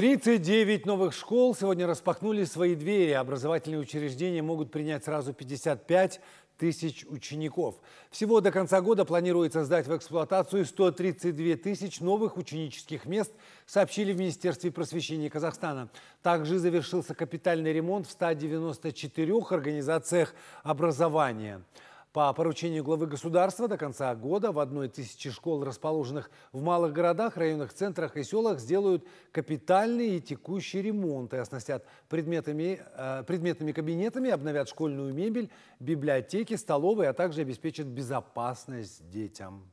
39 новых школ сегодня распахнули свои двери. Образовательные учреждения могут принять сразу 55 тысяч учеников. Всего до конца года планируется сдать в эксплуатацию 132 тысяч новых ученических мест, сообщили в Министерстве просвещения Казахстана. Также завершился капитальный ремонт в 194 организациях образования. По поручению главы государства до конца года в одной тысячи школ, расположенных в малых городах, районных центрах и селах, сделают капитальный и текущий ремонт и оснастят предметами, э, предметными кабинетами, обновят школьную мебель, библиотеки, столовые, а также обеспечат безопасность детям.